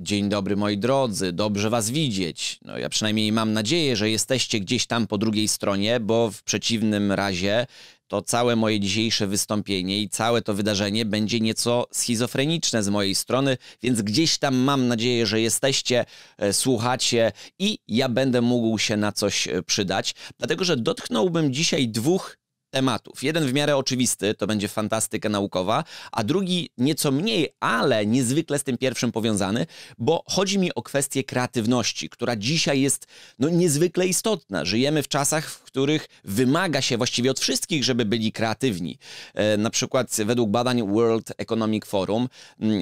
Dzień dobry moi drodzy, dobrze was widzieć. No ja przynajmniej mam nadzieję, że jesteście gdzieś tam po drugiej stronie, bo w przeciwnym razie to całe moje dzisiejsze wystąpienie i całe to wydarzenie będzie nieco schizofreniczne z mojej strony, więc gdzieś tam mam nadzieję, że jesteście, e, słuchacie i ja będę mógł się na coś e, przydać, dlatego że dotknąłbym dzisiaj dwóch tematów. Jeden w miarę oczywisty, to będzie fantastyka naukowa, a drugi nieco mniej, ale niezwykle z tym pierwszym powiązany, bo chodzi mi o kwestię kreatywności, która dzisiaj jest no, niezwykle istotna. Żyjemy w czasach, w których wymaga się właściwie od wszystkich, żeby byli kreatywni. E, na przykład według badań World Economic Forum,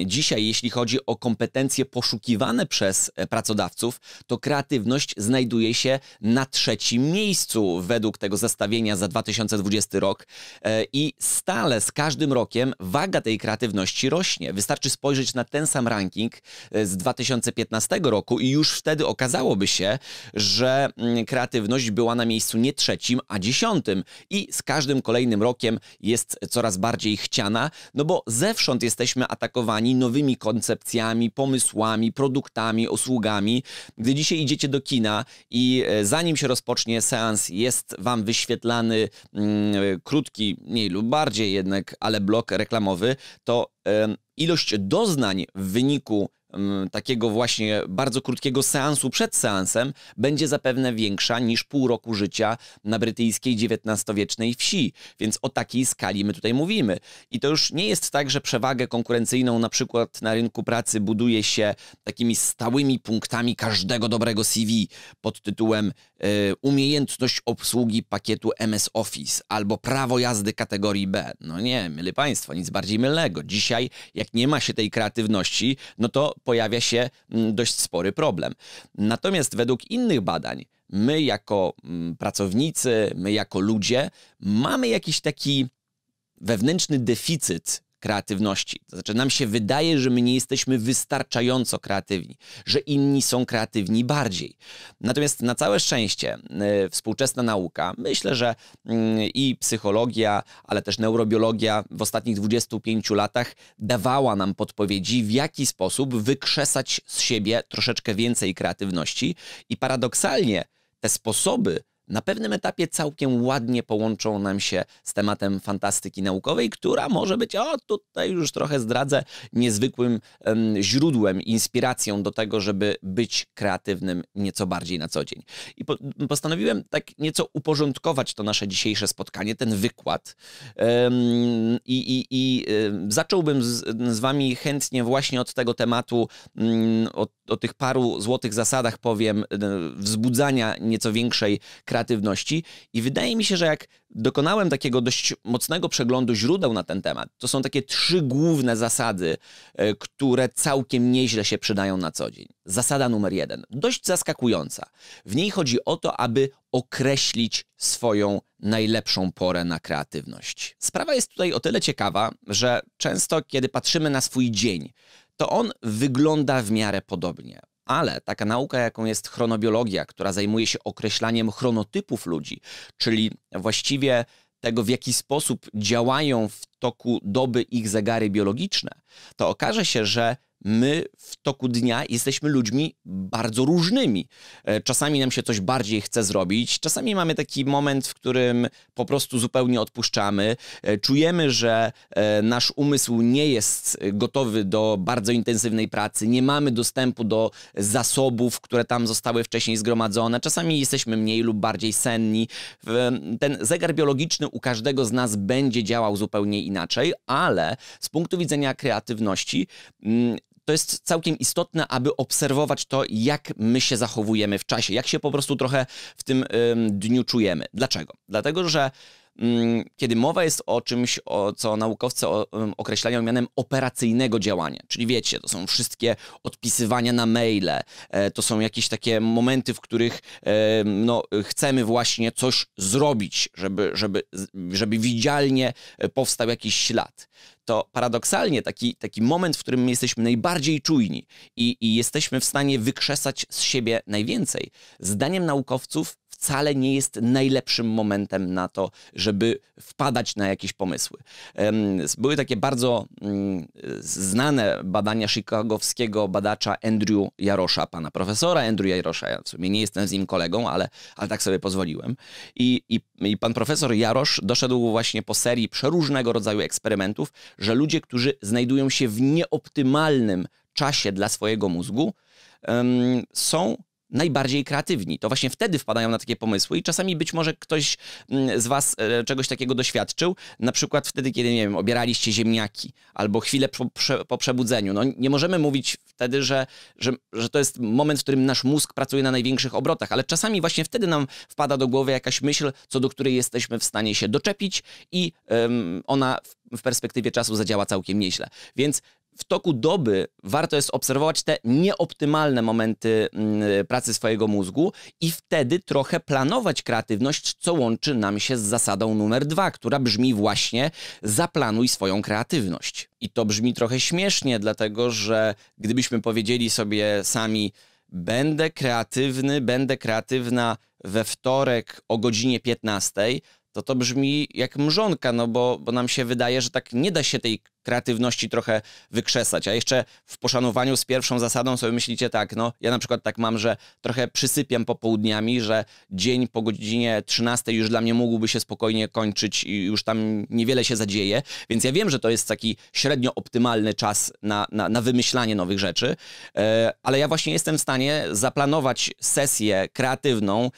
dzisiaj jeśli chodzi o kompetencje poszukiwane przez e, pracodawców, to kreatywność znajduje się na trzecim miejscu według tego zestawienia za 2020 2020 rok e, i stale z każdym rokiem waga tej kreatywności rośnie. Wystarczy spojrzeć na ten sam ranking e, z 2015 roku i już wtedy okazałoby się, że mm, kreatywność była na miejscu nie trzecim, a dziesiątym i z każdym kolejnym rokiem jest coraz bardziej chciana, no bo zewsząd jesteśmy atakowani nowymi koncepcjami, pomysłami, produktami, usługami. Gdy dzisiaj idziecie do kina i e, zanim się rozpocznie seans, jest wam wyświetlany mm, E, krótki, mniej lub bardziej jednak, ale blok reklamowy, to ilość doznań w wyniku takiego właśnie bardzo krótkiego seansu przed seansem będzie zapewne większa niż pół roku życia na brytyjskiej XIX-wiecznej wsi. Więc o takiej skali my tutaj mówimy. I to już nie jest tak, że przewagę konkurencyjną na przykład na rynku pracy buduje się takimi stałymi punktami każdego dobrego CV pod tytułem y, umiejętność obsługi pakietu MS Office albo prawo jazdy kategorii B. No nie, myli państwo, nic bardziej mylnego. Dzisiaj, jak nie ma się tej kreatywności, no to pojawia się mm, dość spory problem. Natomiast według innych badań, my jako mm, pracownicy, my jako ludzie mamy jakiś taki wewnętrzny deficyt kreatywności. To znaczy, nam się wydaje, że my nie jesteśmy wystarczająco kreatywni, że inni są kreatywni bardziej. Natomiast na całe szczęście y, współczesna nauka, myślę, że mm, i psychologia, ale też neurobiologia w ostatnich 25 latach dawała nam podpowiedzi, w jaki sposób wykrzesać z siebie troszeczkę więcej kreatywności i paradoksalnie te sposoby na pewnym etapie całkiem ładnie połączą nam się z tematem fantastyki naukowej, która może być, o tutaj już trochę zdradzę, niezwykłym um, źródłem, inspiracją do tego, żeby być kreatywnym nieco bardziej na co dzień. I po, postanowiłem tak nieco uporządkować to nasze dzisiejsze spotkanie, ten wykład. Um, I i, i um, zacząłbym z, z Wami chętnie właśnie od tego tematu, mm, o, o tych paru złotych zasadach powiem, e, wzbudzania nieco większej kreatywności kreatywności. I wydaje mi się, że jak dokonałem takiego dość mocnego przeglądu źródeł na ten temat, to są takie trzy główne zasady, e, które całkiem nieźle się przydają na co dzień. Zasada numer jeden, dość zaskakująca. W niej chodzi o to, aby określić swoją najlepszą porę na kreatywność. Sprawa jest tutaj o tyle ciekawa, że często, kiedy patrzymy na swój dzień, to on wygląda w miarę podobnie. Ale taka nauka, jaką jest chronobiologia, która zajmuje się określaniem chronotypów ludzi, czyli właściwie tego, w jaki sposób działają w toku doby ich zegary biologiczne, to okaże się, że my w toku dnia jesteśmy ludźmi bardzo różnymi. E, czasami nam się coś bardziej chce zrobić, czasami mamy taki moment, w którym po prostu zupełnie odpuszczamy, e, czujemy, że e, nasz umysł nie jest gotowy do bardzo intensywnej pracy, nie mamy dostępu do zasobów, które tam zostały wcześniej zgromadzone, czasami jesteśmy mniej lub bardziej senni. Ten zegar biologiczny u każdego z nas będzie działał zupełnie inaczej, ale z punktu widzenia kreatywności, mm, to jest całkiem istotne, aby obserwować to, jak my się zachowujemy w czasie, jak się po prostu trochę w tym dniu czujemy. Dlaczego? Dlatego, że Mm, kiedy mowa jest o czymś, o, co naukowcy określają mianem operacyjnego działania. Czyli wiecie, to są wszystkie odpisywania na maile, e, to są jakieś takie momenty, w których no, chcemy właśnie coś zrobić, żeby, żeby, żeby widzialnie e, powstał jakiś ślad to paradoksalnie taki, taki moment, w którym my jesteśmy najbardziej czujni i, i, jesteśmy w stanie wykrzesać z siebie najwięcej, zdaniem naukowców wcale nie jest najlepszym momentem na to, żeby wpadać na jakieś pomysły. Były takie bardzo mm, znane badania chicagowskiego badacza Andrew Jarosza, pana profesora Andrew Jarosza. Ja w sumie nie jestem z nim kolegą, ale, ale tak sobie pozwoliłem. I, i, I pan profesor Jarosz doszedł właśnie po serii przeróżnego rodzaju eksperymentów, że ludzie, którzy znajdują się w nieoptymalnym czasie dla swojego mózgu, są najbardziej kreatywni. To właśnie wtedy wpadają na takie pomysły i czasami być może ktoś mm, z Was e, czegoś takiego doświadczył, na przykład wtedy, kiedy, nie wiem, obieraliście ziemniaki albo chwilę po, po przebudzeniu. No, nie możemy mówić wtedy, że, że, że to jest moment, w którym nasz mózg pracuje na największych obrotach, ale czasami właśnie wtedy nam wpada do głowy jakaś myśl, co do której jesteśmy w stanie się doczepić i ona w perspektywie czasu zadziała całkiem nieźle. Więc w toku doby warto jest obserwować te nieoptymalne momenty mm, pracy swojego mózgu i wtedy trochę planować kreatywność, co łączy nam się z zasadą numer dwa, która brzmi właśnie zaplanuj swoją kreatywność. I to brzmi trochę śmiesznie, dlatego że gdybyśmy powiedzieli sobie sami, będę kreatywny, będę kreatywna we wtorek o godzinie 15, to to brzmi jak mrzonka, no bo, bo nam się wydaje, że tak nie da się tej kreatywności trochę wykrzesać. A jeszcze w poszanowaniu z pierwszą zasadą sobie myślicie tak, no ja na przykład tak mam, że trochę przysypiam popołudniami, że dzień po godzinie 13 już dla mnie mógłby się spokojnie kończyć i już tam niewiele się zadzieje, więc ja wiem, że to jest taki średnio optymalny czas na, na, na wymyślanie nowych rzeczy, e, ale ja właśnie jestem w stanie zaplanować sesję kreatywną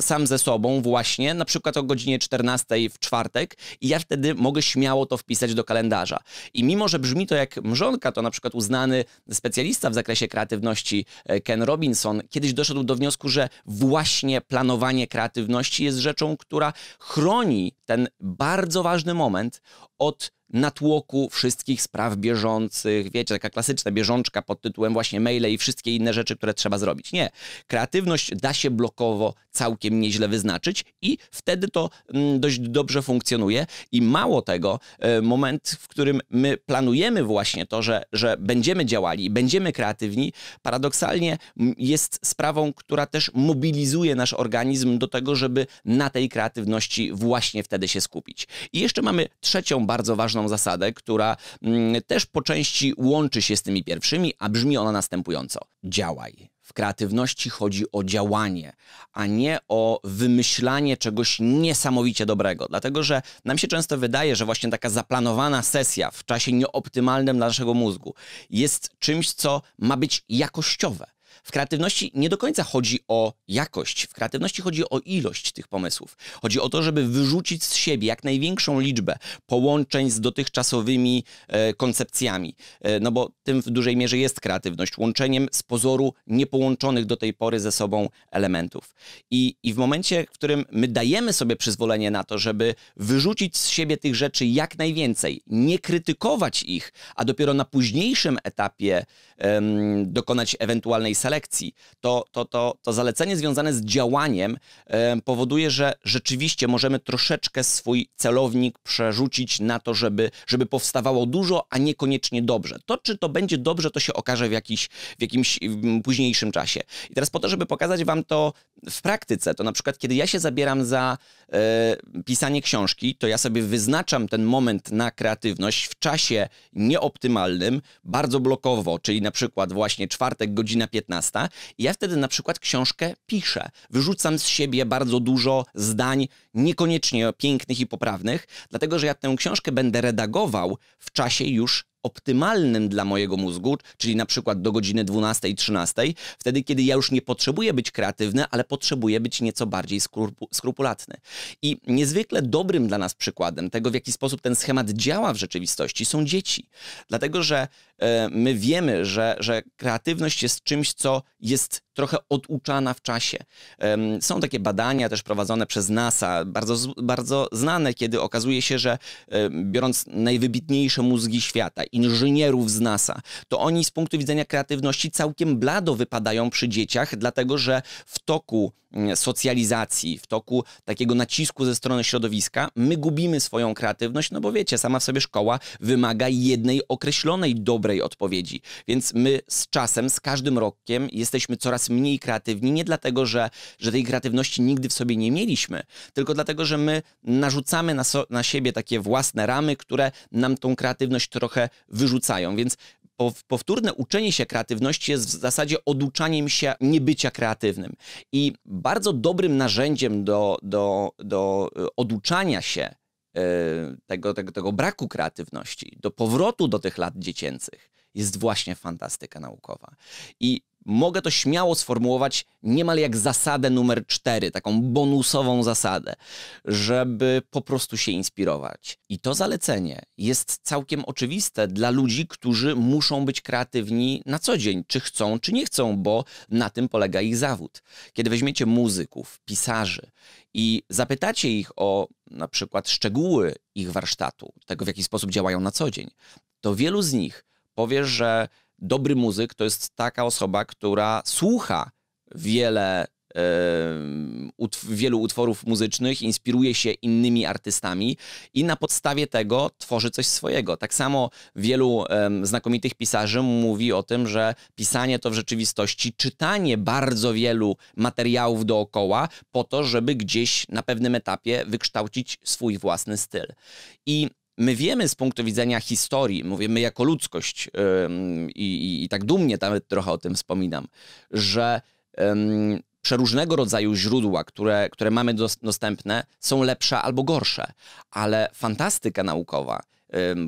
sam ze sobą właśnie, na przykład o godzinie 14 w czwartek i ja wtedy mogę śmiało to wpisać do kalendarza. I mimo, że brzmi to jak mrzonka, to na przykład uznany specjalista w zakresie kreatywności e, Ken Robinson kiedyś doszedł do wniosku, że właśnie planowanie kreatywności jest rzeczą, która chroni ten bardzo ważny moment od natłoku wszystkich spraw bieżących, wiecie, taka klasyczna bieżączka pod tytułem właśnie maile i wszystkie inne rzeczy, które trzeba zrobić. Nie. Kreatywność da się blokowo całkiem nieźle wyznaczyć i wtedy to mm, dość dobrze funkcjonuje i mało tego, e, moment, w którym my planujemy właśnie to, że, że będziemy działali, będziemy kreatywni, paradoksalnie mm, jest sprawą, która też mobilizuje nasz organizm do tego, żeby na tej kreatywności właśnie wtedy się skupić. I jeszcze mamy trzecią bardzo ważną ważną zasadę, która mm, też po części łączy się z tymi pierwszymi, a brzmi ona następująco. Działaj. W kreatywności chodzi o działanie, a nie o wymyślanie czegoś niesamowicie dobrego. Dlatego, że nam się często wydaje, że właśnie taka zaplanowana sesja w czasie nieoptymalnym dla naszego mózgu jest czymś, co ma być jakościowe. W kreatywności nie do końca chodzi o jakość, w kreatywności chodzi o ilość tych pomysłów. Chodzi o to, żeby wyrzucić z siebie jak największą liczbę połączeń z dotychczasowymi e, koncepcjami, e, no bo tym w dużej mierze jest kreatywność, łączeniem z pozoru niepołączonych do tej pory ze sobą elementów. I, i w momencie, w którym my dajemy sobie przyzwolenie na to, żeby wyrzucić z siebie tych rzeczy jak najwięcej, nie krytykować ich, a dopiero na późniejszym etapie dokonać ewentualnej selekcji, lekcji, to, to, to, to zalecenie związane z działaniem e, powoduje, że rzeczywiście możemy troszeczkę swój celownik przerzucić na to, żeby, żeby powstawało dużo, a niekoniecznie dobrze. To, czy to będzie dobrze, to się okaże w, jakiś, w jakimś późniejszym czasie. I teraz po to, żeby pokazać Wam to w praktyce, to na przykład, kiedy ja się zabieram za e, pisanie książki, to ja sobie wyznaczam ten moment na kreatywność w czasie nieoptymalnym, bardzo blokowo, czyli na przykład właśnie czwartek, godzina 15, miasta. I ja wtedy na przykład książkę piszę. Wyrzucam z siebie bardzo dużo zdań niekoniecznie pięknych i poprawnych, dlatego że ja tę książkę będę redagował w czasie już optymalnym dla mojego mózgu, czyli na przykład do godziny 12-13, wtedy kiedy ja już nie potrzebuję być kreatywny, ale potrzebuję być nieco bardziej skrupu skrupulatny. I niezwykle dobrym dla nas przykładem tego, w jaki sposób ten schemat działa w rzeczywistości, są dzieci. Dlatego, że e, my wiemy, że, że kreatywność jest czymś, co jest trochę oduczana w czasie. Są takie badania też prowadzone przez NASA, bardzo, bardzo znane, kiedy okazuje się, że biorąc najwybitniejsze mózgi świata, inżynierów z NASA, to oni z punktu widzenia kreatywności całkiem blado wypadają przy dzieciach, dlatego że w toku Mm, socjalizacji, w toku takiego nacisku ze strony środowiska, my gubimy swoją kreatywność, no bo wiecie, sama w sobie szkoła wymaga jednej określonej dobrej odpowiedzi. Więc my z czasem, z każdym rokiem jesteśmy coraz mniej kreatywni, nie dlatego, że, że tej kreatywności nigdy w sobie nie mieliśmy, tylko dlatego, że my narzucamy na, so, na siebie takie własne ramy, które nam tą kreatywność trochę wyrzucają. Więc powtórne uczenie się kreatywności jest w zasadzie oduczaniem się niebycia kreatywnym. I bardzo dobrym narzędziem do, do, do e, oduczania się e, tego, tego, tego braku kreatywności, do powrotu do tych lat dziecięcych, jest właśnie fantastyka naukowa. I mogę to śmiało sformułować niemal jak zasadę numer cztery, taką bonusową zasadę, żeby po prostu się inspirować. I to zalecenie jest całkiem oczywiste dla ludzi, którzy muszą być kreatywni na co dzień, czy chcą, czy nie chcą, bo na tym polega ich zawód. Kiedy weźmiecie muzyków, pisarzy i zapytacie ich o na przykład szczegóły ich warsztatu, tego w jaki sposób działają na co dzień, to wielu z nich powie, że dobry muzyk to jest taka osoba, która słucha wiele wielu utworów muzycznych, inspiruje się innymi artystami i na podstawie tego tworzy coś swojego. Tak samo wielu um, znakomitych pisarzy mówi o tym, że pisanie to w rzeczywistości czytanie bardzo wielu materiałów dookoła po to, żeby gdzieś na pewnym etapie wykształcić swój własny styl. I my wiemy z punktu widzenia historii, mówimy my jako ludzkość i, i, tak dumnie tam trochę o tym wspominam, że przeróżnego rodzaju źródła, które, które mamy dostępne, są lepsze albo gorsze, ale fantastyka naukowa,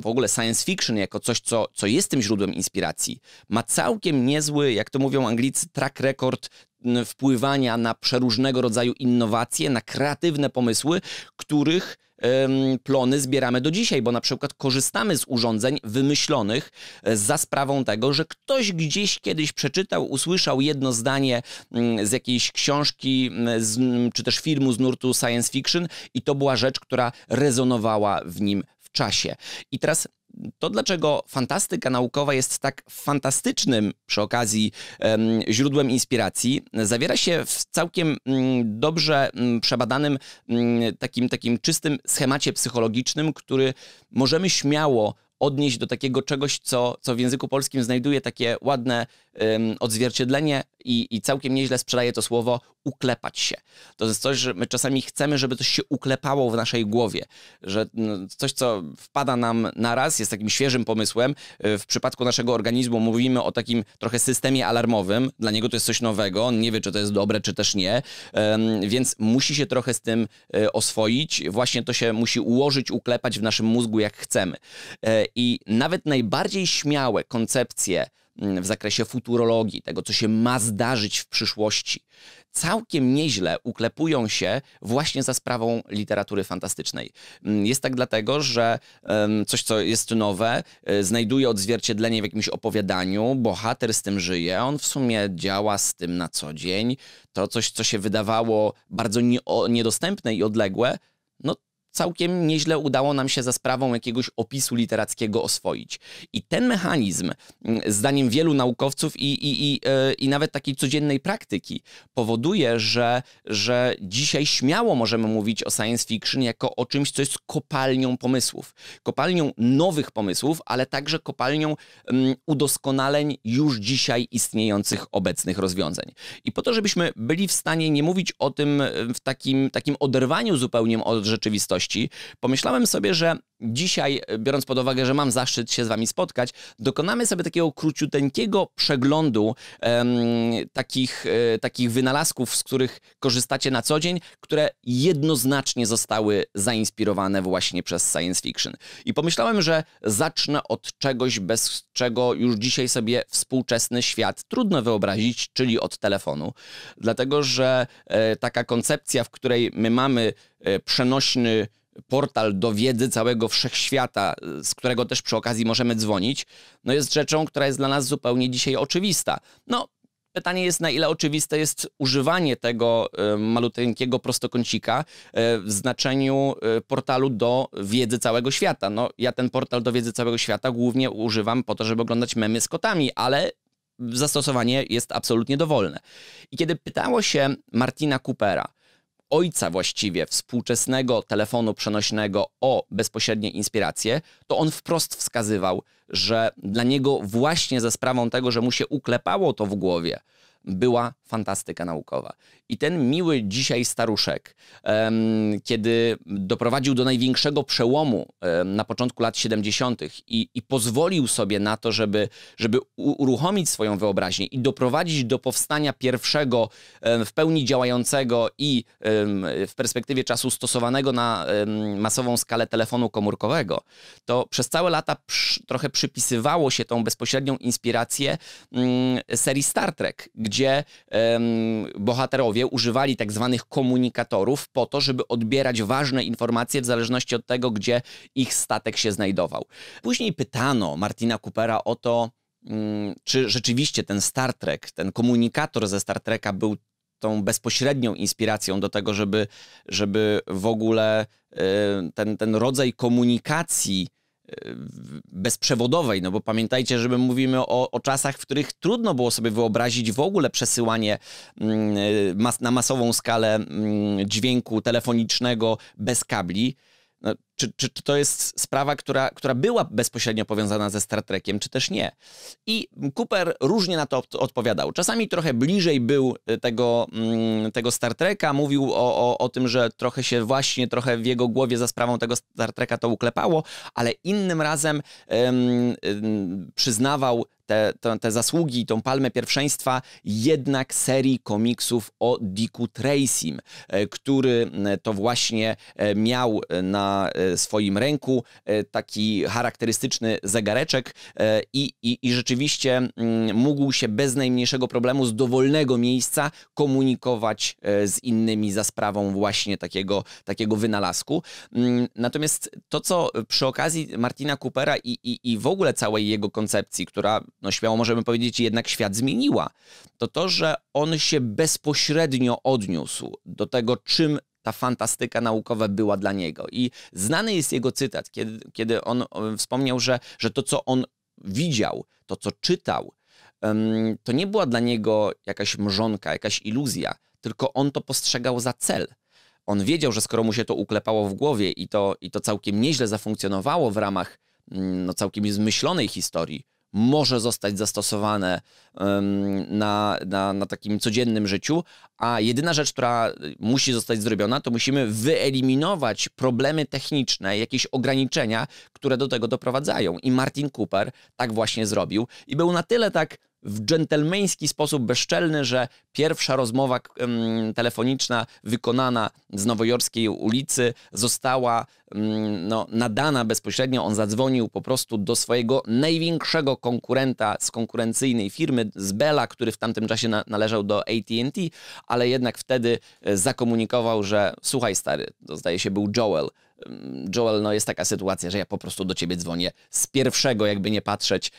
w ogóle science fiction jako coś, co, co jest tym źródłem inspiracji, ma całkiem niezły, jak to mówią Anglicy, track record wpływania na przeróżnego rodzaju innowacje, na kreatywne pomysły, których plony zbieramy do dzisiaj, bo na przykład korzystamy z urządzeń wymyślonych e, za sprawą tego, że ktoś gdzieś kiedyś przeczytał, usłyszał jedno zdanie mm, z jakiejś książki mm, z, mm, czy też filmu z nurtu science fiction i to była rzecz, która rezonowała w nim w czasie. I teraz to, dlaczego fantastyka naukowa jest tak fantastycznym przy okazji źródłem inspiracji, zawiera się w całkiem mm, dobrze mm, przebadanym, mm, takim, takim czystym schemacie psychologicznym, który możemy śmiało odnieść do takiego czegoś, co, co w języku polskim znajduje takie ładne odzwierciedlenie i, i całkiem nieźle sprzedaje to słowo uklepać się. To jest coś, że my czasami chcemy, żeby coś się uklepało w naszej głowie, że no, coś, co wpada nam na raz, jest takim świeżym pomysłem. W przypadku naszego organizmu mówimy o takim trochę systemie alarmowym. Dla niego to jest coś nowego, on nie wie, czy to jest dobre, czy też nie, więc musi się trochę z tym e, oswoić. Właśnie to się musi ułożyć, uklepać w naszym mózgu, jak chcemy. E, I nawet najbardziej śmiałe koncepcje, w zakresie futurologii, tego co się ma zdarzyć w przyszłości, całkiem nieźle uklepują się właśnie za sprawą literatury fantastycznej. Mm, jest tak dlatego, że coś, co jest nowe, e, znajduje odzwierciedlenie w jakimś opowiadaniu, bohater z tym żyje, on w sumie działa z tym na co dzień. To coś, co się wydawało bardzo niedostępne i odległe, no całkiem nieźle udało nam się za sprawą jakiegoś opisu literackiego oswoić. I ten mechanizm, mm, zdaniem wielu naukowców i, i, i, e, i nawet takiej codziennej praktyki, powoduje, że, że dzisiaj śmiało możemy mówić o science fiction jako o czymś, co jest kopalnią pomysłów. Kopalnią nowych pomysłów, ale także kopalnią um, udoskonaleń już dzisiaj istniejących obecnych rozwiązań. I po to, żebyśmy byli w stanie nie mówić o tym e, w takim, takim oderwaniu zupełnie od rzeczywistości, pomyślałem sobie, że Dzisiaj, e, biorąc pod uwagę, że mam zaszczyt się z Wami spotkać, dokonamy sobie takiego króciuteńkiego przeglądu em, takich, e, takich wynalazków, z których korzystacie na co dzień, które jednoznacznie zostały zainspirowane właśnie przez science fiction. I pomyślałem, że zacznę od czegoś, bez czego już dzisiaj sobie współczesny świat trudno wyobrazić, czyli od telefonu. Dlatego, że e, taka koncepcja, w której my mamy e, przenośny portal do wiedzy całego wszechświata, z którego też przy okazji możemy dzwonić, no jest rzeczą, która jest dla nas zupełnie dzisiaj oczywista. No, pytanie jest, na ile oczywiste jest używanie tego y, maluteńkiego prostokącika y, w znaczeniu y, portalu do wiedzy całego świata. No, ja ten portal do wiedzy całego świata głównie używam po to, żeby oglądać memy z kotami, ale zastosowanie jest absolutnie dowolne. I kiedy pytało się Martina Coopera, ojca właściwie współczesnego telefonu przenośnego o bezpośrednie inspiracje, to on wprost wskazywał, że dla niego właśnie za sprawą tego, że mu się uklepało to w głowie, była fantastyka naukowa. I ten miły dzisiaj staruszek, kiedy doprowadził do największego przełomu na początku lat 70. I, i pozwolił sobie na to, żeby, żeby uruchomić swoją wyobraźnię i doprowadzić do powstania pierwszego w pełni działającego i w perspektywie czasu stosowanego na masową skalę telefonu komórkowego, to przez całe lata trochę przypisywało się tą bezpośrednią inspirację mm, serii Star Trek, gdzie ludzie, bohaterowie używali tak zwanych komunikatorów po to, żeby odbierać ważne informacje w zależności od tego, gdzie ich statek się znajdował. Później pytano Martina Coopera o to, mm, czy rzeczywiście ten Star Trek, ten komunikator ze Star Treka był tą bezpośrednią inspiracją do tego, żeby, żeby w ogóle e, ten, ten rodzaj komunikacji bezprzewodowej, no bo pamiętajcie, że my mówimy o, o czasach, w których trudno było sobie wyobrazić w ogóle przesyłanie mm, na masową skalę mm, dźwięku telefonicznego bez kabli. No, czy, czy, czy to jest sprawa, która, która była bezpośrednio powiązana ze Star Trekiem, czy też nie. I Cooper różnie na to odpowiadał. Czasami trochę bliżej był y, tego, mm, tego Star Treka, mówił o, o, o tym, że trochę się właśnie, trochę w jego głowie za sprawą tego Star Treka to uklepało, ale innym razem ym, ym, przyznawał te, te, te, zasługi, tą palmę pierwszeństwa jednak serii komiksów o Dicku Tracym, e, który mm, to właśnie e, miał e, na swoim ręku, e, taki charakterystyczny zegareczek e, i, i, i rzeczywiście mm, mógł się bez najmniejszego problemu z dowolnego miejsca komunikować e, z innymi za sprawą właśnie takiego, takiego wynalazku. Mm, natomiast to, co przy okazji Martina Coopera i, i, i w ogóle całej jego koncepcji, która, no śmiało możemy powiedzieć, jednak świat zmieniła, to to, że on się bezpośrednio odniósł do tego, czym ta fantastyka naukowa była dla niego. I znany jest jego cytat, kiedy, kiedy on e, wspomniał, że, że to, co on widział, to, co czytał, to nie była dla niego jakaś mrzonka, jakaś iluzja, tylko on to postrzegał za cel. On wiedział, że skoro mu się to uklepało w głowie i to, i to całkiem nieźle zafunkcjonowało w ramach mm, no, całkiem zmyślonej historii, może zostać zastosowane na, na, na takim codziennym życiu, a jedyna rzecz, która y, musi zostać zrobiona, to musimy wyeliminować problemy techniczne, jakieś ograniczenia, które do tego doprowadzają. I Martin Cooper tak właśnie zrobił i był na tyle tak w dżentelmeński sposób bezczelny, że pierwsza rozmowa telefoniczna wykonana z nowojorskiej ulicy została no, nadana bezpośrednio. On zadzwonił po prostu do swojego największego konkurenta z konkurencyjnej firmy, z Bella, który w tamtym czasie na, należał do ATT, ale jednak wtedy e, zakomunikował, że słuchaj stary, to zdaje się był Joel, Joel, no jest taka sytuacja, że ja po prostu do ciebie dzwonię z pierwszego, jakby nie patrzeć,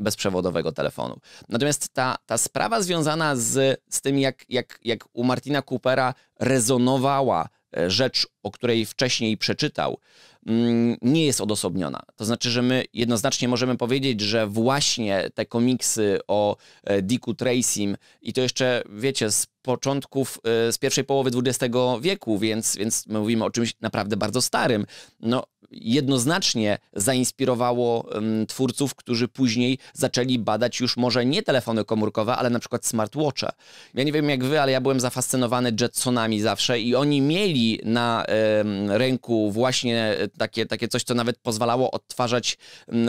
bezprzewodowego telefonu. Natomiast ta, ta sprawa związana z, z tym, jak, jak, jak u Martina Coopera rezonowała e, rzecz, o której wcześniej przeczytał, Mm, nie jest odosobniona. To znaczy, że my jednoznacznie możemy powiedzieć, że właśnie te komiksy o e, Dicku Tracym i to jeszcze, wiecie, z początków, e, z pierwszej połowy XX wieku, więc, więc mówimy o czymś naprawdę bardzo starym. No, jednoznacznie zainspirowało twórców, którzy później zaczęli badać już może nie telefony komórkowe, ale na przykład smartwatche. Ja nie wiem jak wy, ale ja byłem zafascynowany Jetsonami zawsze i oni mieli na ręku właśnie e, takie, takie coś, co nawet pozwalało odtwarzać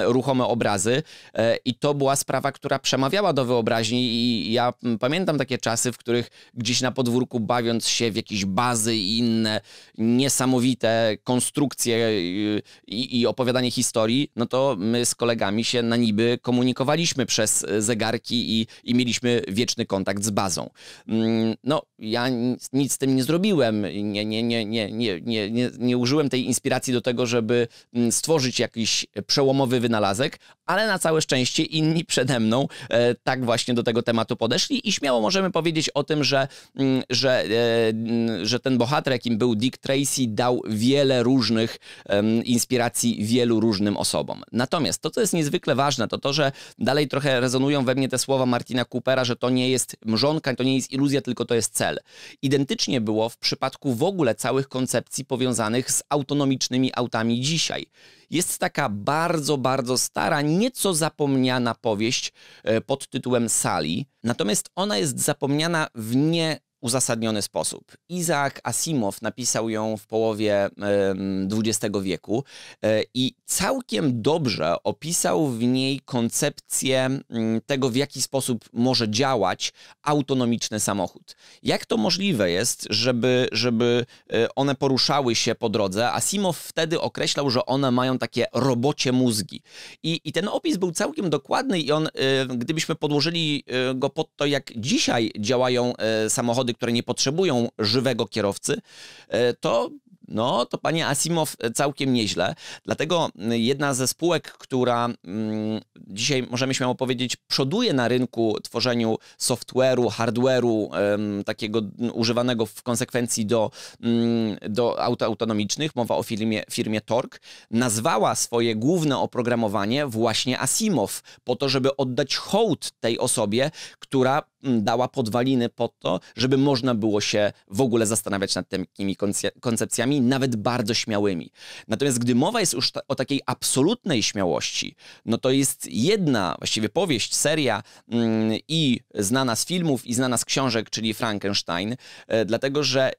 ruchome obrazy e, i to była sprawa, która przemawiała do wyobraźni i ja pamiętam takie czasy, w których gdzieś na podwórku bawiąc się w jakieś bazy i inne niesamowite konstrukcje e, i, opowiadanie historii, no to my z kolegami się na niby komunikowaliśmy przez e, zegarki i, i mieliśmy wieczny kontakt z bazą. Mm, no, ja nic z tym nie zrobiłem, nie, nie, nie, nie, nie, nie, nie użyłem tej inspiracji do tego, żeby mm, stworzyć jakiś przełomowy wynalazek, ale na całe szczęście inni przede mną e, tak właśnie do tego tematu podeszli i śmiało możemy powiedzieć o tym, że, mm, że, e, że ten bohater, jakim był Dick Tracy, dał wiele różnych inspiracji wielu różnym osobom. Natomiast to, co jest niezwykle ważne, to to, że dalej trochę rezonują we mnie te słowa Martina Coopera, że to nie jest mrzonka, to nie jest iluzja, tylko to jest cel. Identycznie było w przypadku w ogóle całych koncepcji powiązanych z autonomicznymi autami dzisiaj jest taka bardzo, bardzo stara, nieco zapomniana powieść e, pod tytułem Sali. Natomiast ona jest zapomniana w nie uzasadniony sposób. Isaac Asimov napisał ją w połowie XX wieku e, i całkiem dobrze opisał w niej koncepcję tego, w jaki sposób może działać autonomiczny samochód. Jak to możliwe jest, żeby, żeby e, one poruszały się po drodze? Asimov wtedy określał, że one mają takie robocie mózgi. I, i ten opis był całkiem dokładny i on, e, gdybyśmy podłożyli go pod to, jak dzisiaj działają samochody, samochody, które nie potrzebują żywego kierowcy, e, to no, to panie Asimow e, całkiem nieźle. Dlatego jedna ze spółek, która mm, dzisiaj możemy śmiało powiedzieć, przoduje na rynku tworzeniu software'u, hardware'u takiego używanego w konsekwencji do, mm, do aut autonomicznych, mowa o firmie, firmie Torque, nazwała swoje główne oprogramowanie właśnie Asimow, po to, żeby oddać hołd tej osobie, która Mm, dała podwaliny po to, żeby można było się w ogóle zastanawiać nad takimi koncepcjami, nawet bardzo śmiałymi. Natomiast gdy mowa jest już o takiej absolutnej śmiałości, no to jest jedna właściwie powieść, seria mm, i znana z filmów, i znana z książek, czyli Frankenstein, e, dlatego że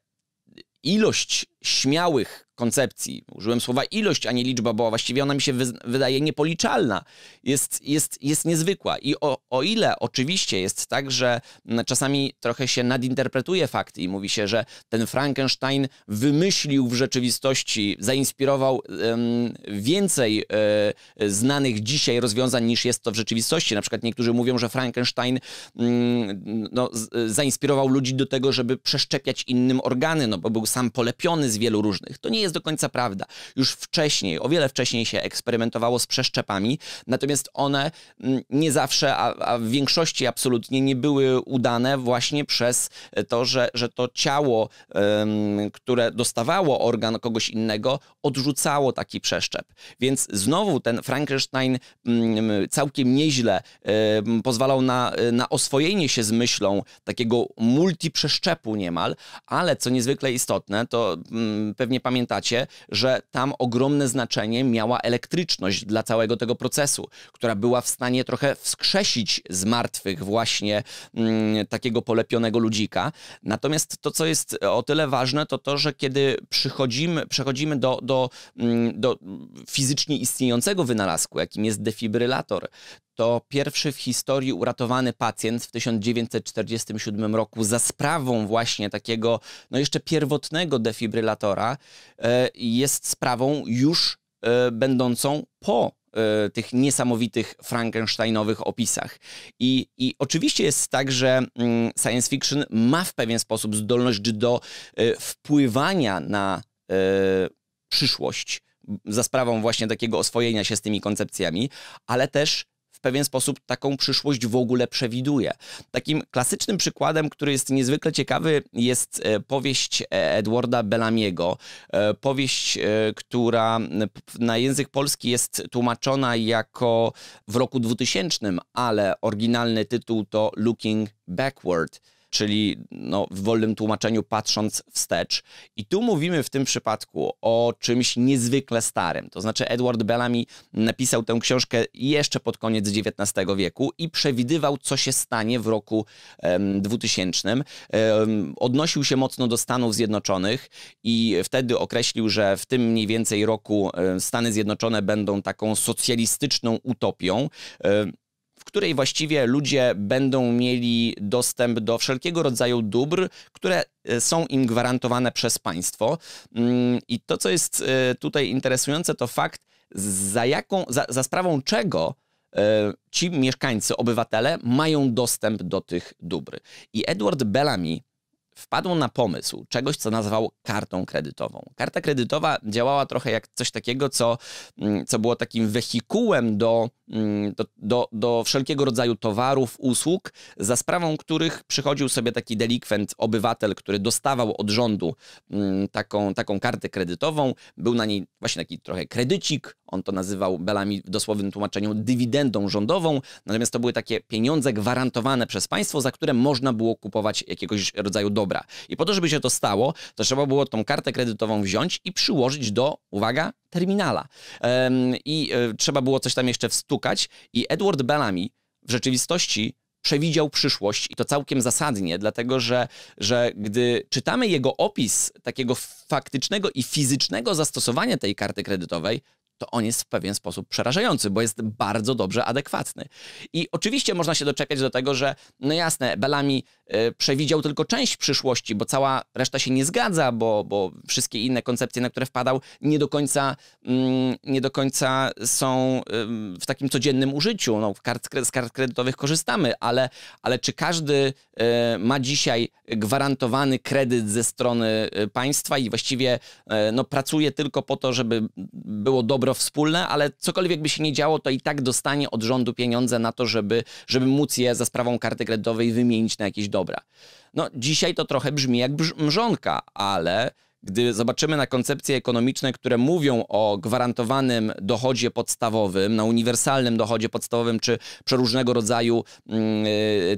ilość śmiałych koncepcji, użyłem słowa ilość, a nie liczba, bo właściwie ona mi się wydaje niepoliczalna, jest, jest, jest niezwykła. I o, o ile oczywiście jest tak, że czasami trochę się nadinterpretuje fakty i mówi się, że ten Frankenstein wymyślił w rzeczywistości, zainspirował więcej e, znanych dzisiaj rozwiązań niż jest to w rzeczywistości. Na przykład niektórzy mówią, że Frankenstein no, zainspirował ludzi do tego, żeby przeszczepiać innym organy, no bo był sam polepiony z wielu różnych. To nie jest jest do końca prawda. Już wcześniej, o wiele wcześniej się eksperymentowało z przeszczepami, natomiast one mm, nie zawsze, a, a w większości absolutnie nie były udane właśnie przez to, że, że to ciało, um, które dostawało organ kogoś innego, odrzucało taki przeszczep. Więc znowu ten Frankenstein um, całkiem nieźle um, pozwalał na, na oswojenie się z myślą takiego multiprzeszczepu niemal, ale co niezwykle istotne, to mm, pewnie pamiętam, pamiętacie, że tam ogromne znaczenie miała elektryczność dla całego tego procesu, która była w stanie trochę wskrzesić z martwych właśnie mm, takiego polepionego ludzika. Natomiast to, co jest o tyle ważne, to to, że kiedy przychodzimy, przechodzimy do, do, mm, do fizycznie istniejącego wynalazku, jakim jest defibrylator, to pierwszy w historii uratowany pacjent w 1947 roku za sprawą właśnie takiego, no jeszcze pierwotnego defibrylatora, e, jest sprawą już e, będącą po e, tych niesamowitych frankensteinowych opisach. I, I oczywiście jest tak, że mm, science fiction ma w pewien sposób zdolność do wpływania na przyszłość za sprawą właśnie takiego oswojenia się z tymi koncepcjami, ale też pewien sposób taką przyszłość w ogóle przewiduje. Takim klasycznym przykładem, który jest niezwykle ciekawy, jest e, powieść e, Edwarda Bellamiego. E, powieść, która na język polski jest tłumaczona jako w roku 2000, ale oryginalny tytuł to Looking Backward czyli no, w wolnym tłumaczeniu patrząc wstecz. I tu mówimy w tym przypadku o czymś niezwykle starym. To znaczy Edward Bellamy napisał tę książkę jeszcze pod koniec XIX wieku i przewidywał, co się stanie w roku em, 2000. Em, odnosił się mocno do Stanów Zjednoczonych i wtedy określił, że w tym mniej więcej roku Stany Zjednoczone będą taką socjalistyczną utopią. Em, w której właściwie ludzie będą mieli dostęp do wszelkiego rodzaju dóbr, które e, są im gwarantowane przez państwo. Mm, I to, co jest e, tutaj interesujące, to fakt, za, jaką, za, za sprawą czego e, ci mieszkańcy, obywatele mają dostęp do tych dóbr. I Edward Bellamy wpadł na pomysł czegoś, co nazwał kartą kredytową. Karta kredytowa działała trochę jak coś takiego, co, mm, co było takim wehikułem do Mm, do, do, do wszelkiego rodzaju towarów, usług, za sprawą których przychodził sobie taki delikwent, obywatel, który dostawał od rządu mm, taką, taką kartę kredytową. Był na niej właśnie taki trochę kredycik, on to nazywał Belami w dosłownym tłumaczeniu dywidendą rządową, natomiast to były takie pieniądze gwarantowane przez państwo, za które można było kupować jakiegoś rodzaju dobra. I po to, żeby się to stało, to trzeba było tą kartę kredytową wziąć i przyłożyć do, uwaga, terminala. I e, trzeba było coś tam jeszcze wstukać i Edward Bellamy w rzeczywistości przewidział przyszłość i to całkiem zasadnie, dlatego że, że gdy czytamy jego opis takiego faktycznego i fizycznego zastosowania tej karty kredytowej, to on jest w pewien sposób przerażający, bo jest bardzo dobrze adekwatny. I oczywiście można się doczekać do tego, że no jasne, Bellamy E, przewidział tylko część przyszłości, bo cała reszta się nie zgadza, bo, bo wszystkie inne koncepcje, na które wpadał, nie do końca, mm, nie do końca są w takim codziennym użyciu. No, kart, z kart kredytowych korzystamy, ale, ale czy każdy e, ma dzisiaj gwarantowany kredyt ze strony e, państwa i właściwie no, pracuje tylko po to, żeby było dobro wspólne, ale cokolwiek by się nie działo, to i tak dostanie od rządu pieniądze na to, żeby, żeby móc je za sprawą karty kredytowej wymienić na jakieś dobro dobra. No, dzisiaj to trochę brzmi jak mrzonka, ale gdy zobaczymy na koncepcje ekonomiczne, które mówią o gwarantowanym dochodzie podstawowym, na uniwersalnym dochodzie podstawowym, czy przeróżnego rodzaju yy,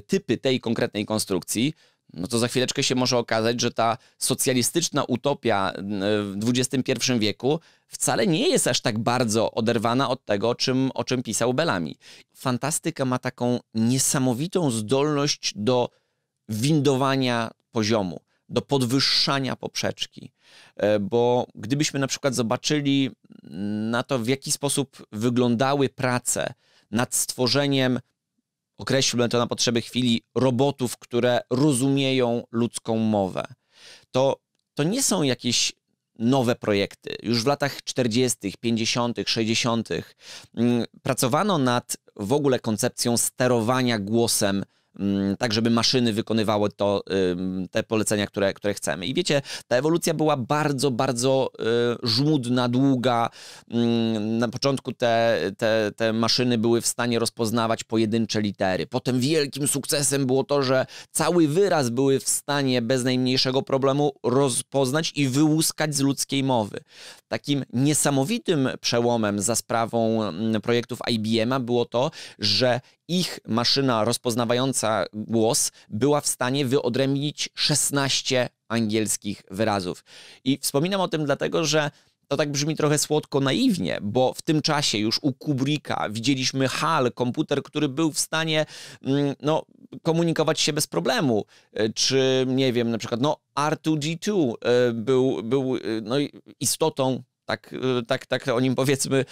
typy tej konkretnej konstrukcji, no to za chwileczkę się może okazać, że ta socjalistyczna utopia mm, e, w XXI wieku wcale nie jest aż tak bardzo oderwana od tego, czym, o czym pisał Bellamy. Fantastyka ma taką niesamowitą zdolność do windowania poziomu, do podwyższania poprzeczki. E, bo gdybyśmy na przykład zobaczyli na to, w jaki sposób wyglądały prace nad stworzeniem, określmy to na potrzeby chwili, robotów, które rozumieją ludzką mowę, to, to nie są jakieś nowe projekty. Już w latach 40., 50., 60. pracowano nad w ogóle koncepcją sterowania głosem Mm, tak żeby maszyny wykonywały to, te polecenia, które, które chcemy. I wiecie, ta ewolucja była bardzo, bardzo y, żmudna, długa. Mm, na początku te, te, te maszyny były w stanie rozpoznawać pojedyncze litery. Potem wielkim sukcesem było to, że cały wyraz były w stanie bez najmniejszego problemu rozpoznać i wyłuskać z ludzkiej mowy. Takim niesamowitym przełomem za sprawą mm, projektów IBM-a było to, że ich maszyna rozpoznawająca głos była w stanie wyodrębnić 16 angielskich wyrazów. I wspominam o tym dlatego, że to tak brzmi trochę słodko naiwnie, bo w tym czasie już u Kubricka widzieliśmy HAL, komputer, który był w stanie mm, no, komunikować się bez problemu. E, czy nie wiem, na przykład no, r 2 g 2 był, był e, no, istotą tak, e, tak, tak o nim powiedzmy,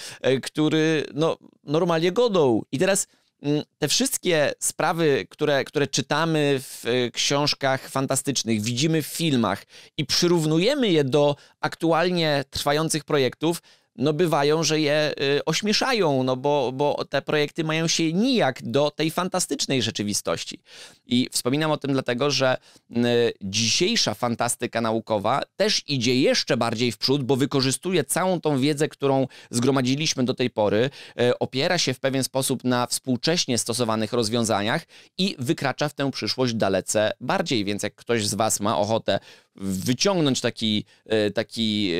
który no, normalnie godął. I teraz Mm, te wszystkie sprawy, które, które czytamy w e, książkach fantastycznych, widzimy w filmach i przyrównujemy je do aktualnie trwających projektów, no bywają, że je y, ośmieszają, no bo, bo te projekty mają się nijak do tej fantastycznej rzeczywistości. I wspominam o tym dlatego, że y, dzisiejsza fantastyka naukowa też idzie jeszcze bardziej w przód, bo wykorzystuje całą tą wiedzę, którą zgromadziliśmy do tej pory, y, opiera się w pewien sposób na współcześnie stosowanych rozwiązaniach i wykracza w tę przyszłość dalece bardziej. Więc jak ktoś z Was ma ochotę wyciągnąć taki, e, taki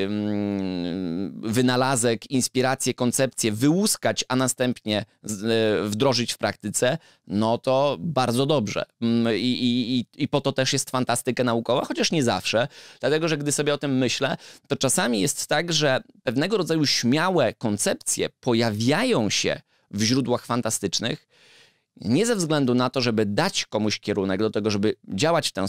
wynalazek, inspirację, koncepcję, wyłuskać, a następnie e, wdrożyć w praktyce, no to bardzo dobrze. Mm, I, i, I po to też jest fantastyka naukowa, chociaż nie zawsze, dlatego że gdy sobie o tym myślę, to czasami jest tak, że pewnego rodzaju śmiałe koncepcje pojawiają się w źródłach fantastycznych, nie ze względu na to, żeby dać komuś kierunek do tego, żeby działać w tę,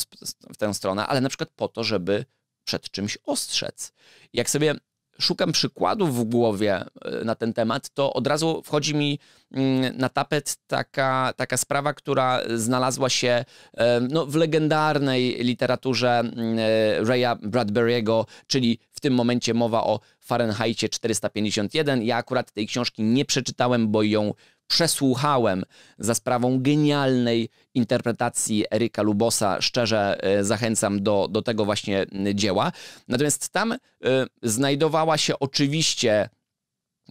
w tę stronę, ale na przykład po to, żeby przed czymś ostrzec. Jak sobie szukam przykładów w głowie y, na ten temat, to od razu wchodzi mi mm, na tapet taka, taka sprawa, która znalazła się no, w legendarnej literaturze mm, e, Raya Bradbury'ego, czyli w tym momencie mowa o Fahrenheitie 451. Ja akurat tej książki nie przeczytałem, bo ją przesłuchałem za sprawą genialnej interpretacji Eryka Lubosa. Szczerze e, zachęcam do, do tego właśnie dzieła. Natomiast tam e, znajdowała się oczywiście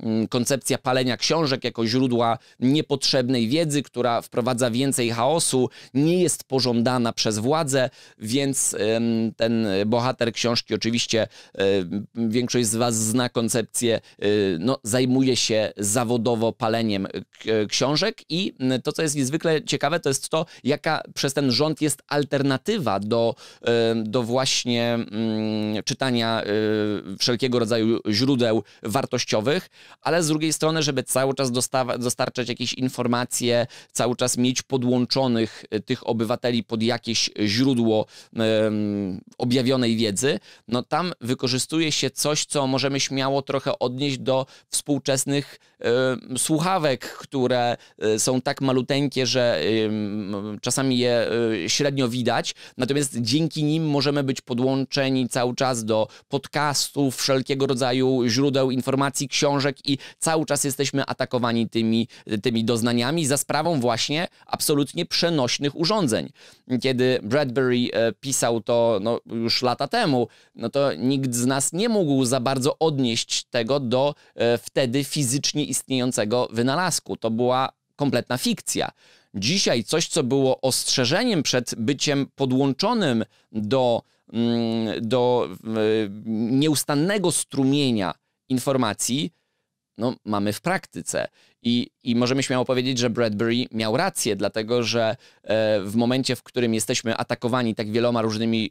Mm, koncepcja palenia książek jako źródła niepotrzebnej wiedzy, która wprowadza więcej chaosu, nie jest pożądana przez władzę, więc ten bohater książki, oczywiście większość z Was zna koncepcję, y, no, zajmuje się zawodowo paleniem książek i to, co jest niezwykle ciekawe, to jest to, jaka przez ten rząd jest alternatywa do, do właśnie mm, czytania y, wszelkiego rodzaju źródeł wartościowych, ale z drugiej strony, żeby cały czas dostarczać jakieś informacje, cały czas mieć podłączonych e, tych obywateli pod jakieś źródło um, objawionej wiedzy, no tam wykorzystuje się coś, co możemy śmiało trochę odnieść do współczesnych um, słuchawek, które e, są tak maluteńkie, że um, czasami je e, średnio widać, natomiast dzięki nim możemy być podłączeni cały czas do podcastów, wszelkiego rodzaju źródeł informacji, książek, i cały czas jesteśmy atakowani tymi, tymi doznaniami za sprawą właśnie absolutnie przenośnych urządzeń. Kiedy Bradbury e, pisał to no, już lata temu, no to nikt z nas nie mógł za bardzo odnieść tego do e, wtedy fizycznie istniejącego wynalazku. To była kompletna fikcja. Dzisiaj coś, co było ostrzeżeniem przed byciem podłączonym do, mm, do e, nieustannego strumienia informacji, no, mamy w praktyce. I, I możemy śmiało powiedzieć, że Bradbury miał rację, dlatego że e, w momencie, w którym jesteśmy atakowani tak wieloma różnymi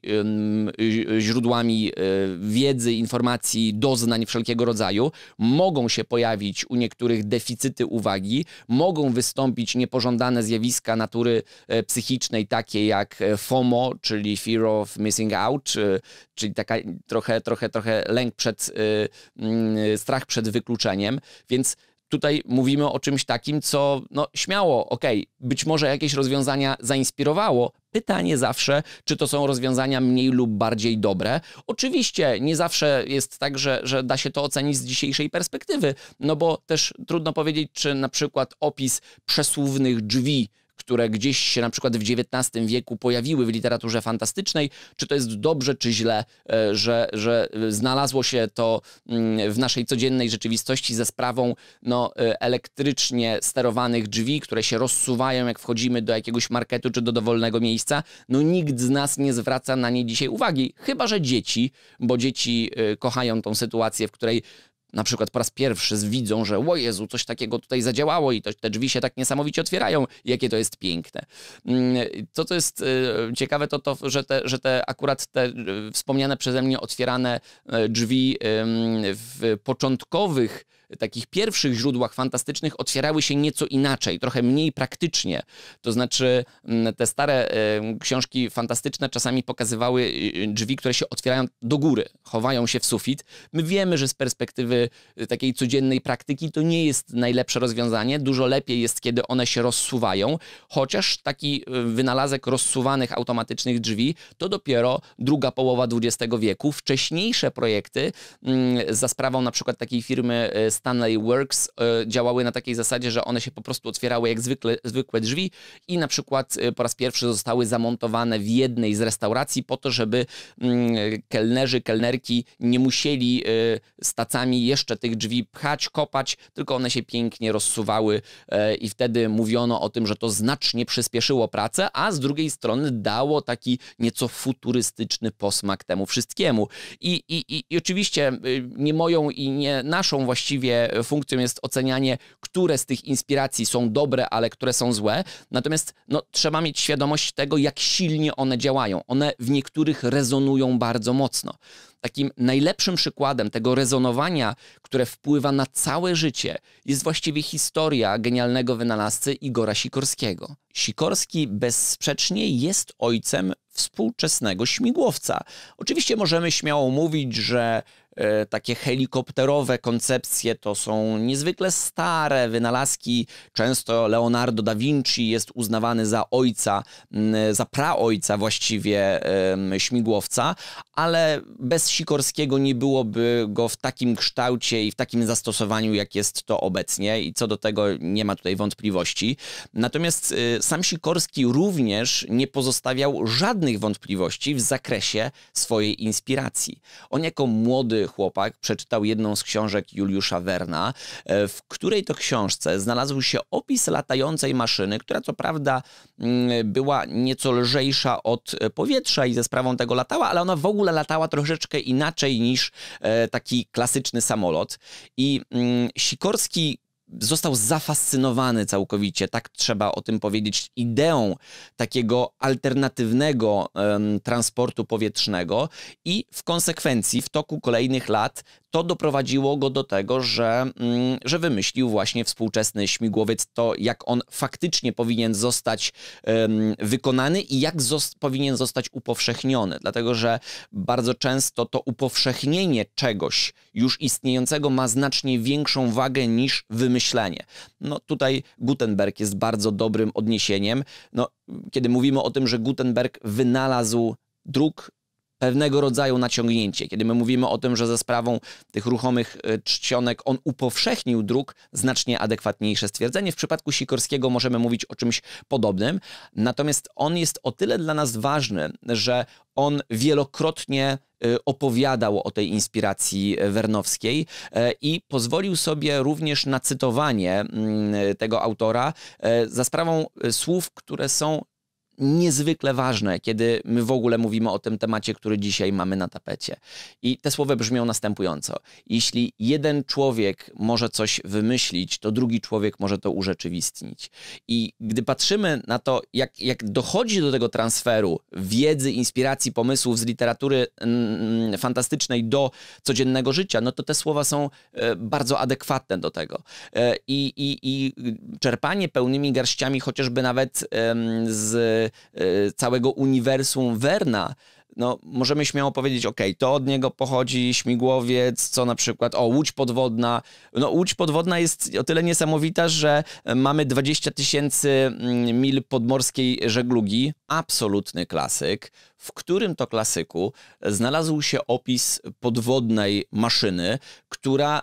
źródłami e, wiedzy, informacji, doznań wszelkiego rodzaju, mogą się pojawić u niektórych deficyty uwagi, mogą wystąpić niepożądane zjawiska natury e, psychicznej, takie jak FOMO, czyli Fear of Missing Out, czyli taka trochę, trochę, trochę lęk przed, mm, strach przed wykluczeniem. Więc tutaj mówimy o czymś takim, co no śmiało, okej, okay, być może jakieś rozwiązania zainspirowało. Pytanie zawsze, czy to są rozwiązania mniej lub bardziej dobre. Oczywiście nie zawsze jest tak, że, że da się to ocenić z dzisiejszej perspektywy, no bo też trudno powiedzieć, czy na przykład opis przesuwnych drzwi które gdzieś się na przykład w XIX wieku pojawiły w literaturze fantastycznej, czy to jest dobrze, czy źle, e, że, że znalazło się to mm, w naszej codziennej rzeczywistości ze sprawą no, e, elektrycznie sterowanych drzwi, które się rozsuwają, jak wchodzimy do jakiegoś marketu czy do dowolnego miejsca. No nikt z nas nie zwraca na nie dzisiaj uwagi, chyba że dzieci, bo dzieci e, kochają tą sytuację, w której na przykład po raz pierwszy widzą, że o Jezu, coś takiego tutaj zadziałało i to, te drzwi się tak niesamowicie otwierają, jakie to jest piękne. To, mm, co jest e, ciekawe, to to, że te, że te akurat te e, wspomniane przeze mnie otwierane e, drzwi w początkowych takich pierwszych źródłach fantastycznych otwierały się nieco inaczej, trochę mniej praktycznie. To znaczy mm, te stare książki fantastyczne czasami pokazywały y, y, drzwi, które się otwierają do góry, chowają się w sufit. My wiemy, że z perspektywy y, takiej codziennej praktyki to nie jest najlepsze rozwiązanie. Dużo lepiej jest, kiedy one się rozsuwają, chociaż taki wynalazek rozsuwanych automatycznych drzwi to dopiero druga połowa XX wieku. Wcześniejsze projekty mm, za sprawą na przykład takiej firmy Stanley Works e, działały na takiej zasadzie, że one się po prostu otwierały jak zwykle, zwykłe drzwi i na przykład e, po raz pierwszy zostały zamontowane w jednej z restauracji po to, żeby mm, kelnerzy, kelnerki nie musieli e, stacami jeszcze tych drzwi pchać, kopać, tylko one się pięknie rozsuwały i wtedy mówiono o tym, że to znacznie przyspieszyło pracę, a z drugiej strony dało taki nieco futurystyczny posmak temu wszystkiemu. I, i, i, i oczywiście nie moją i nie naszą właściwie właściwie funkcją jest ocenianie, które z tych inspiracji są dobre, ale które są złe. Natomiast no, trzeba mieć świadomość tego, jak silnie one działają. One w niektórych rezonują bardzo mocno. Takim najlepszym przykładem tego rezonowania, które wpływa na całe życie, jest właściwie historia genialnego wynalazcy Igora Sikorskiego. Sikorski bezsprzecznie jest ojcem współczesnego śmigłowca. Oczywiście możemy śmiało mówić, że E, takie helikopterowe koncepcje to są niezwykle stare wynalazki. Często Leonardo da Vinci jest uznawany za ojca, za praojca właściwie śmigłowca, ale bez Sikorskiego nie byłoby go w takim kształcie i w takim zastosowaniu, jak jest to obecnie i co do tego nie ma tutaj wątpliwości. Natomiast y, sam Sikorski również nie pozostawiał żadnych wątpliwości w zakresie swojej inspiracji. On jako młody chłopak przeczytał jedną z książek Juliusza Werna, e, w której to książce znalazł się opis latającej maszyny, która co prawda mm, była nieco lżejsza od e, powietrza i ze sprawą tego latała, ale ona w ogóle latała troszeczkę inaczej niż e, taki klasyczny samolot. I mm, Sikorski został zafascynowany całkowicie, tak trzeba o tym powiedzieć, ideą takiego alternatywnego um, transportu powietrznego i w konsekwencji w toku kolejnych lat to doprowadziło go do tego, że, mm, że wymyślił właśnie współczesny śmigłowiec, to jak on faktycznie powinien zostać um, wykonany i jak powinien zostać upowszechniony. Dlatego, że bardzo często to upowszechnienie czegoś już istniejącego ma znacznie większą wagę niż wymyślenie. No tutaj Gutenberg jest bardzo dobrym odniesieniem. No, kiedy mówimy o tym, że Gutenberg wynalazł druk, pewnego rodzaju naciągnięcie. Kiedy my mówimy o tym, że za sprawą tych ruchomych e, czcionek on upowszechnił druk, znacznie adekwatniejsze stwierdzenie. W przypadku Sikorskiego możemy mówić o czymś podobnym. Natomiast on jest o tyle dla nas ważny, że on wielokrotnie e, opowiadał o tej inspiracji e, wernowskiej i pozwolił sobie również na cytowanie mm, tego autora za sprawą słów, które są niezwykle ważne, kiedy my w ogóle mówimy o tym temacie, który dzisiaj mamy na tapecie. I te słowa brzmią następująco. Jeśli jeden człowiek może coś wymyślić, to drugi człowiek może to urzeczywistnić. I gdy patrzymy na to, jak, jak dochodzi do tego transferu wiedzy, inspiracji, pomysłów z literatury mm, fantastycznej do codziennego życia, no to te słowa są e, bardzo adekwatne do tego. E, i, i, I czerpanie pełnymi garściami, chociażby nawet e, z E, całego uniwersum Werna, no, możemy śmiało powiedzieć, ok, to od niego pochodzi śmigłowiec, co na przykład, o, łódź podwodna. No, łódź podwodna jest o tyle niesamowita, że mamy 20 tysięcy mm, mil podmorskiej żeglugi, absolutny klasyk, w którym to klasyku znalazł się opis podwodnej maszyny, która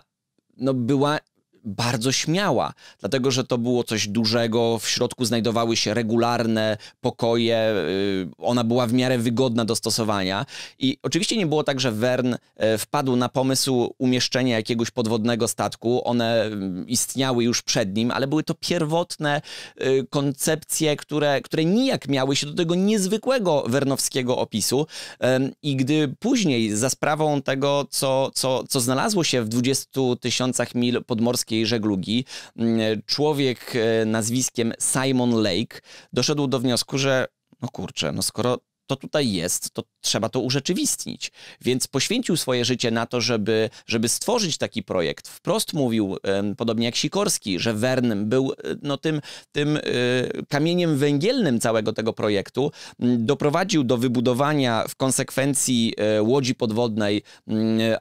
no, była bardzo śmiała, dlatego że to było coś dużego, w środku znajdowały się regularne pokoje, y, ona była w miarę wygodna do stosowania i oczywiście nie było tak, że Wern e, wpadł na pomysł umieszczenia jakiegoś podwodnego statku, one mm, istniały już przed nim, ale były to pierwotne y, koncepcje, które, które nijak miały się do tego niezwykłego wernowskiego opisu i gdy później za sprawą tego, co, co, co znalazło się w 20 tysiącach mil podmorskich morskiej żeglugi, mm, człowiek e, nazwiskiem Simon Lake, doszedł do wniosku, że no kurczę, no skoro to tutaj jest, to trzeba to urzeczywistnić. Więc poświęcił swoje życie na to, żeby, żeby stworzyć taki projekt. Wprost mówił, podobnie jak Sikorski, że Wern był e, no, tym, tym e, kamieniem węgielnym całego tego projektu. Doprowadził do wybudowania w konsekwencji e, łodzi podwodnej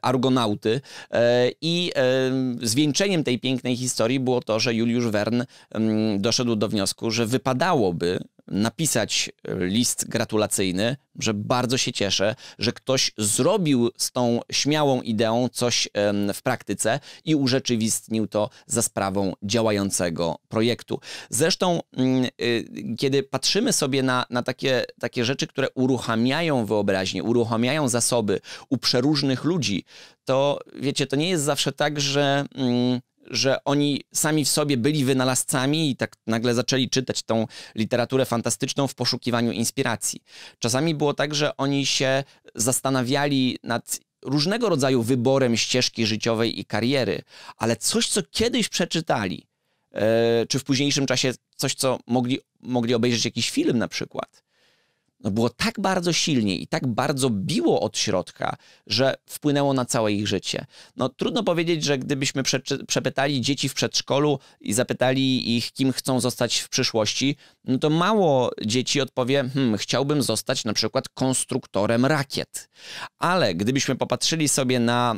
Argonauty i zwieńczeniem tej pięknej historii było to, że Juliusz Wern doszedł do wniosku, że wypadałoby napisać list gratulacyjny, że bardzo się się cieszę, że ktoś zrobił z tą śmiałą ideą coś w praktyce i urzeczywistnił to za sprawą działającego projektu. Zresztą, mm, y, kiedy patrzymy sobie na, na takie, takie rzeczy, które uruchamiają wyobraźnię, uruchamiają zasoby u przeróżnych ludzi, to wiecie, to nie jest zawsze tak, że. Mm, że oni sami w sobie byli wynalazcami i tak nagle zaczęli czytać tą literaturę fantastyczną w poszukiwaniu inspiracji. Czasami było tak, że oni się zastanawiali nad różnego rodzaju wyborem ścieżki życiowej i kariery, ale coś, co kiedyś przeczytali, e, czy w późniejszym czasie coś, co mogli, mogli obejrzeć jakiś film na przykład, no było tak bardzo silnie i tak bardzo biło od środka, że wpłynęło na całe ich życie. No trudno powiedzieć, że gdybyśmy prze, przepytali dzieci w przedszkolu i zapytali ich, kim chcą zostać w przyszłości, no to mało dzieci odpowie, hmm, chciałbym zostać na przykład konstruktorem rakiet. Ale gdybyśmy popatrzyli sobie na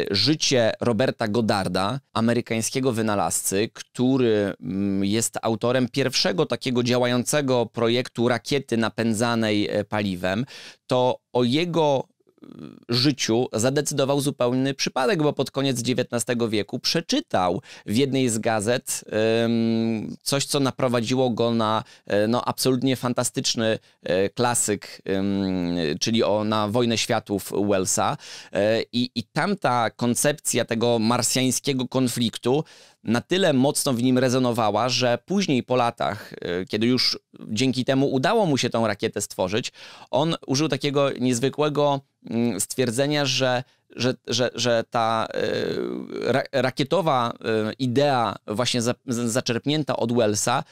y, życie Roberta Godarda, amerykańskiego wynalazcy, który y, jest autorem pierwszego takiego działającego projektu rakiety napędzanej nieobsadzanej e, paliwem, to o jego y, życiu zadecydował zupełny przypadek, bo pod koniec XIX wieku przeczytał w jednej z gazet um, coś, co naprowadziło go na e, no, absolutnie fantastyczny e, klasyk, um, czyli o, na Wojnę Światów Wellsa. E, I, I tamta koncepcja tego marsjańskiego konfliktu na tyle mocno w nim rezonowała, że później po latach, y, kiedy już dzięki temu udało mu się tą rakietę stworzyć, on użył takiego niezwykłego mm, stwierdzenia, że, że, że, że ta y, rakietowa y, idea, właśnie zaczerpnięta od Wellsa,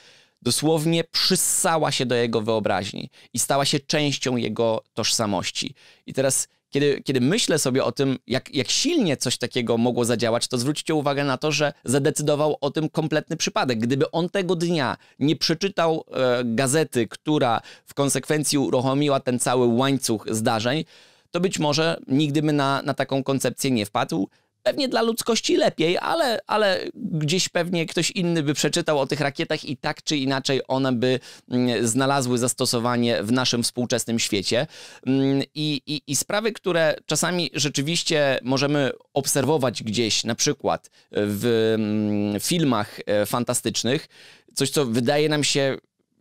dosłownie przyssała się do jego wyobraźni i stała się częścią jego tożsamości. I teraz kiedy, kiedy myślę sobie o tym, jak, jak silnie coś takiego mogło zadziałać, to zwróćcie uwagę na to, że zadecydował o tym kompletny przypadek. Gdyby on tego dnia nie przeczytał e, gazety, która w konsekwencji uruchomiła ten cały łańcuch zdarzeń, to być może nigdy by na, na taką koncepcję nie wpadł. Pewnie dla ludzkości lepiej, ale, ale gdzieś pewnie ktoś inny by przeczytał o tych rakietach i tak czy inaczej one by mm, znalazły zastosowanie w naszym współczesnym świecie. Mm, I, i, i sprawy, które czasami rzeczywiście możemy obserwować gdzieś, na przykład w mm, filmach e, fantastycznych, coś co wydaje nam się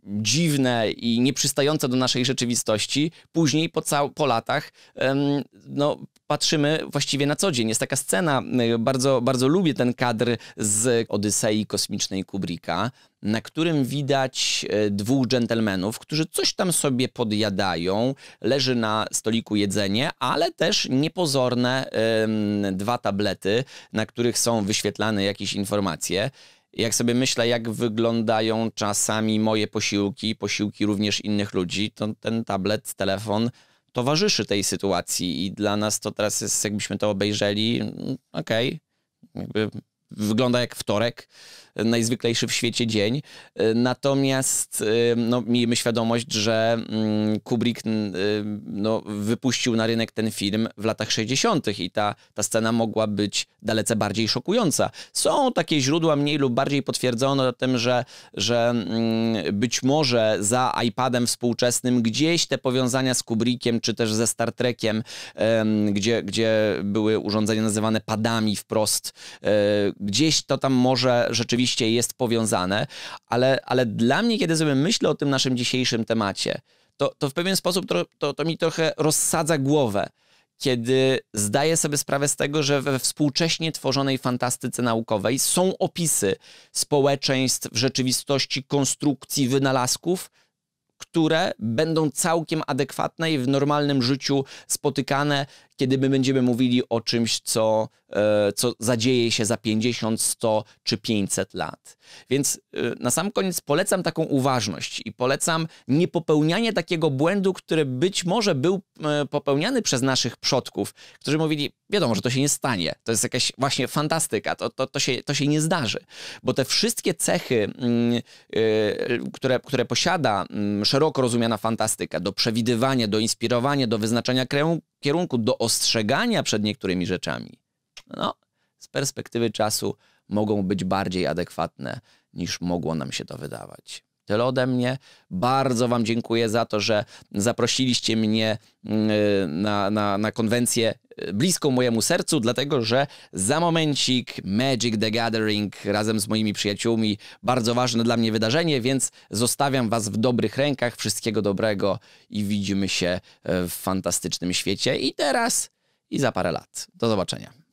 dziwne i nieprzystające do naszej rzeczywistości, później po, cał- po latach no, patrzymy właściwie na co dzień. Jest taka scena, y, bardzo, bardzo lubię ten kadr z Odysei Kosmicznej Kubrika na którym widać e, dwóch dżentelmenów, którzy coś tam sobie podjadają. Leży na stoliku jedzenie, ale też niepozorne dwa tablety, na których są wyświetlane jakieś informacje jak sobie myślę, jak wyglądają czasami moje posiłki, posiłki również innych ludzi, to ten tablet, telefon towarzyszy tej sytuacji i dla nas to teraz jest, jakbyśmy to obejrzeli, mm, okej, okay, jakby wygląda jak wtorek, najzwyklejszy w świecie dzień. Natomiast y, no, miejmy świadomość, że mm, Kubrick y, no, wypuścił na rynek ten film w latach 60. i ta, ta scena mogła być dalece bardziej szokująca. Są takie źródła mniej lub bardziej potwierdzone o tym, że, że mm, być może za iPadem współczesnym gdzieś te powiązania z Kubrickiem czy też ze Star Trekiem, gdzie, gdzie były urządzenia nazywane padami wprost, e, gdzieś to tam może rzeczywiście jest powiązane, ale, ale dla mnie, kiedy sobie myślę o tym naszym dzisiejszym temacie, to, to w pewien sposób to, to, to mi trochę rozsadza głowę, kiedy zdaję sobie sprawę z tego, że we współcześnie tworzonej fantastyce naukowej są opisy społeczeństw, rzeczywistości, konstrukcji, wynalazków, które będą całkiem adekwatne i w normalnym życiu spotykane, kiedy my będziemy mówili o czymś, co, e, co zadzieje się za 50, 100 czy 500 lat. Więc e, na sam koniec polecam taką uważność i polecam nie popełnianie takiego błędu, który być może był e, popełniany przez naszych przodków, którzy mówili, wiadomo, że to się nie stanie, to jest jakaś właśnie fantastyka, to, to, to, się, to się nie zdarzy. Bo te wszystkie cechy, mm, które, które posiada mm, szeroko rozumiana fantastyka, do przewidywania, do inspirowania, do wyznaczania kierunku, do ostrzegania przed niektórymi rzeczami, no, z perspektywy czasu mogą być bardziej adekwatne niż mogło nam się to wydawać. Tyle ode mnie. Bardzo Wam dziękuję za to, że zaprosiliście mnie mm, na, na, na konwencję e, bliską mojemu sercu, dlatego że za momencik Magic the Gathering razem z moimi przyjaciółmi bardzo ważne dla mnie wydarzenie, więc zostawiam Was w dobrych rękach. Wszystkiego dobrego i widzimy się e, w fantastycznym świecie i teraz i za parę lat. Do zobaczenia.